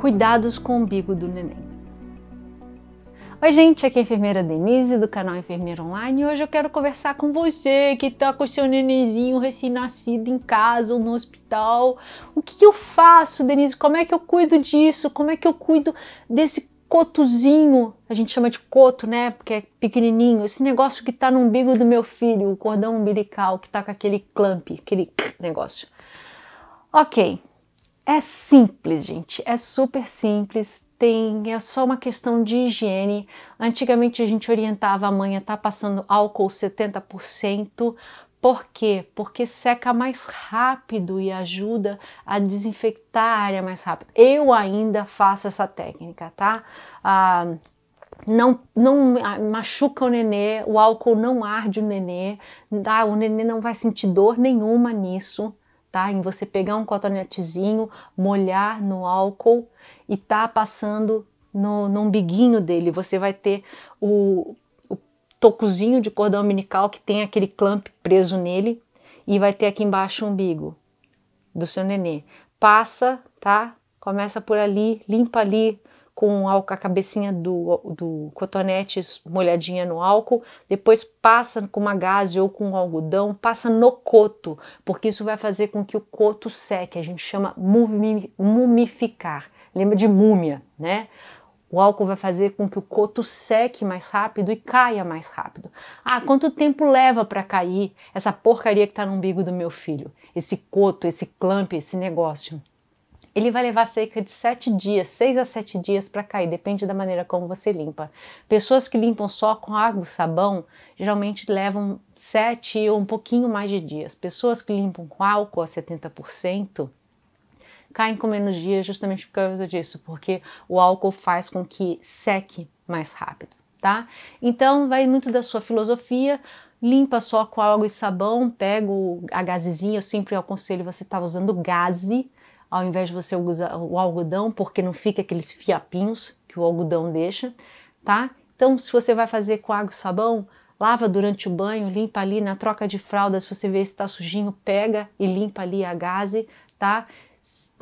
Cuidados com o umbigo do neném. Oi, gente, aqui é a enfermeira Denise do canal Enfermeira Online e hoje eu quero conversar com você que está com seu nenenzinho recém-nascido em casa ou no hospital. O que, que eu faço, Denise? Como é que eu cuido disso? Como é que eu cuido desse cotozinho? A gente chama de coto, né? Porque é pequenininho. Esse negócio que está no umbigo do meu filho, o cordão umbilical que está com aquele clamp, aquele negócio. Ok, é simples, gente, é super simples. Tem, é só uma questão de higiene. Antigamente a gente orientava a mãe a estar tá passando álcool 70%. Por quê? Porque seca mais rápido e ajuda a desinfectar a área mais rápido. Eu ainda faço essa técnica, tá? Ah, não, não machuca o nenê, o álcool não arde o nenê, tá? o nenê não vai sentir dor nenhuma nisso tá? Em você pegar um cotonetezinho, molhar no álcool e tá passando no, no umbiguinho dele. Você vai ter o, o tocozinho de cordão umbilical que tem aquele clamp preso nele e vai ter aqui embaixo o umbigo do seu nenê. Passa, tá? Começa por ali, limpa ali com a cabecinha do, do cotonete molhadinha no álcool, depois passa com uma gaze ou com um algodão, passa no coto, porque isso vai fazer com que o coto seque, a gente chama mumificar, lembra de múmia, né? O álcool vai fazer com que o coto seque mais rápido e caia mais rápido. Ah, quanto tempo leva para cair essa porcaria que está no umbigo do meu filho? Esse coto, esse clamp, esse negócio ele vai levar cerca de 7 dias, 6 a 7 dias para cair, depende da maneira como você limpa. Pessoas que limpam só com água e sabão geralmente levam 7 ou um pouquinho mais de dias. Pessoas que limpam com álcool a 70% caem com menos dias justamente por causa disso, porque o álcool faz com que seque mais rápido, tá? Então vai muito da sua filosofia, limpa só com água e sabão, pega a gazezinha, eu sempre aconselho você estar tá usando gaze, ao invés de você usar o algodão, porque não fica aqueles fiapinhos que o algodão deixa, tá? Então, se você vai fazer com água e sabão, lava durante o banho, limpa ali na troca de fraldas, se você vê se está sujinho, pega e limpa ali a gaze, tá?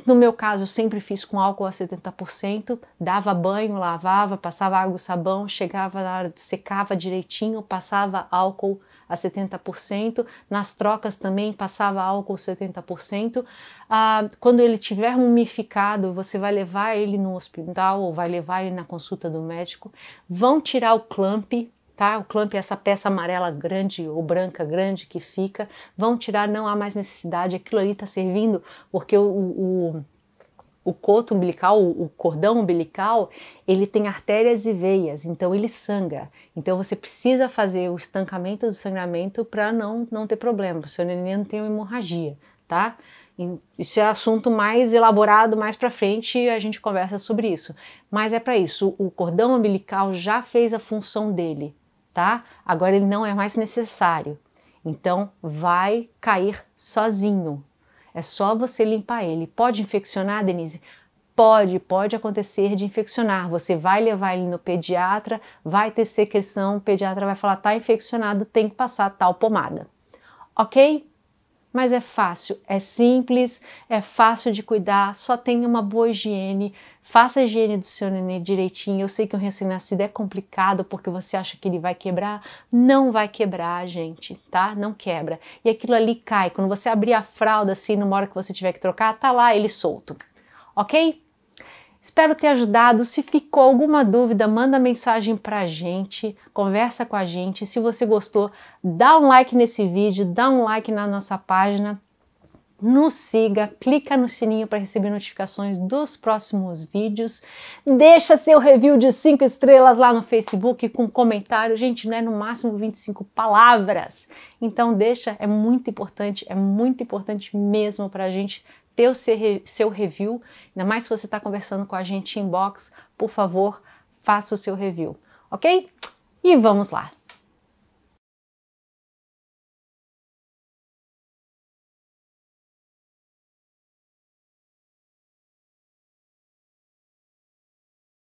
No meu caso, eu sempre fiz com álcool a 70%, dava banho, lavava, passava água e sabão, chegava na hora, secava direitinho, passava álcool a 70%, nas trocas também passava álcool 70%. Ah, quando ele tiver mumificado, você vai levar ele no hospital ou vai levar ele na consulta do médico, vão tirar o clamp, tá? O clamp é essa peça amarela grande ou branca grande que fica. Vão tirar, não há mais necessidade. Aquilo ali está servindo porque o, o o coto umbilical, o cordão umbilical, ele tem artérias e veias, então ele sangra. Então você precisa fazer o estancamento do sangramento para não, não ter problema, o seu neném não tem uma hemorragia, tá? Isso é assunto mais elaborado mais para frente e a gente conversa sobre isso. Mas é para isso, o cordão umbilical já fez a função dele, tá? Agora ele não é mais necessário. Então vai cair sozinho. É só você limpar ele. Pode infeccionar, Denise? Pode, pode acontecer de infeccionar. Você vai levar ele no pediatra, vai ter secreção, o pediatra vai falar tá infeccionado, tem que passar tal pomada. OK? Mas é fácil, é simples, é fácil de cuidar, só tenha uma boa higiene, faça a higiene do seu nenê direitinho. Eu sei que o recém-nascido é complicado porque você acha que ele vai quebrar, não vai quebrar, gente, tá? Não quebra. E aquilo ali cai, quando você abrir a fralda assim, numa hora que você tiver que trocar, tá lá ele solto. OK? Espero ter ajudado. Se ficou alguma dúvida, manda mensagem pra gente, conversa com a gente. Se você gostou, dá um like nesse vídeo, dá um like na nossa página, nos siga, clica no sininho para receber notificações dos próximos vídeos. Deixa seu review de cinco estrelas lá no Facebook com comentário. Gente, não é no máximo 25 palavras. Então deixa, é muito importante, é muito importante mesmo a gente ter o seu review, ainda mais se você está conversando com a gente em box, por favor, faça o seu review, ok? E vamos lá!